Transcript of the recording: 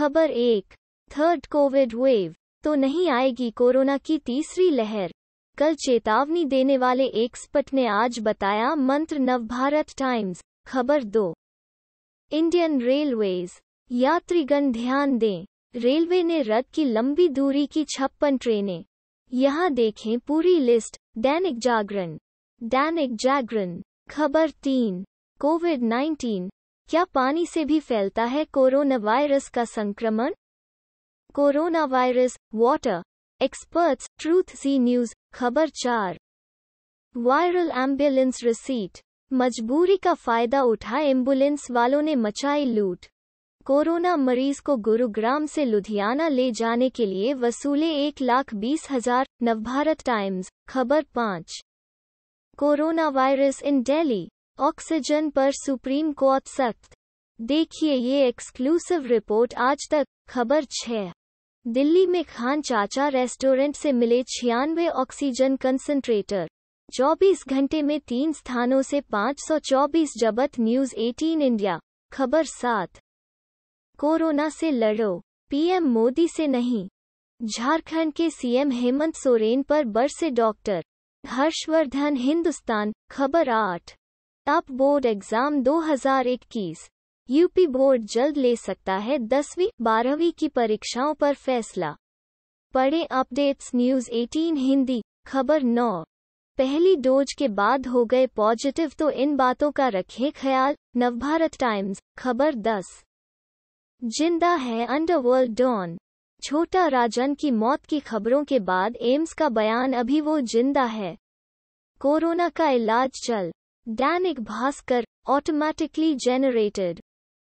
खबर एक third Covid wave तो नहीं आएगी कोरोना की तीसरी लहर कल चेतावनी देने वाले एक्सपर्ट ने आज बताया मंत्र नवभारत टाइम्स खबर दो इंडियन रेलवेज यात्रीगण ध्यान दें रेलवे ने रद्द की लंबी दूरी की छप्पन ट्रेनें यहाँ देखें पूरी लिस्ट दैनिक जागरण दैनिक जागरण खबर तीन कोविड नाइन्टीन क्या पानी से भी फैलता है कोरोना वायरस का संक्रमण corona virus water experts truth C news खबर चार वायरल एम्बुलेंस रिसीट मजबूरी का फायदा उठा एम्बुलेंस वालों ने मचाई लूट कोरोना मरीज को गुरुग्राम से लुधियाना ले जाने के लिए वसूले एक लाख बीस हजार नवभारत टाइम्स खबर पाँच corona virus in Delhi oxygen पर सुप्रीम कोर्ट सख्त देखिए ये एक्सक्लूसिव रिपोर्ट आज तक खबर छः दिल्ली में खान चाचा रेस्टोरेंट से मिले छियानवे ऑक्सीजन कंसंट्रेटर 24 घंटे में तीन स्थानों से 524 जबत न्यूज 18 इंडिया खबर सात कोरोना से लड़ो पीएम मोदी से नहीं झारखंड के सीएम हेमंत सोरेन पर बरसे डॉक्टर हर्षवर्धन हिंदुस्तान खबर आठ top board exam 2021 UP board जल्द ले सकता है दसवीं बारहवीं की परीक्षाओं पर फैसला पढ़े अपडेट्स न्यूज 18 हिंदी खबर 9 पहली डोज के बाद हो गए पॉजिटिव तो इन बातों का रखें ख्याल नवभारत टाइम्स खबर 10 जिंदा है अंडरवर्ल्ड डॉन छोटा राजन की मौत की खबरों के बाद एम्स का बयान अभी वो जिंदा है कोरोना का इलाज चल Danik Bhaskar, automatically generated.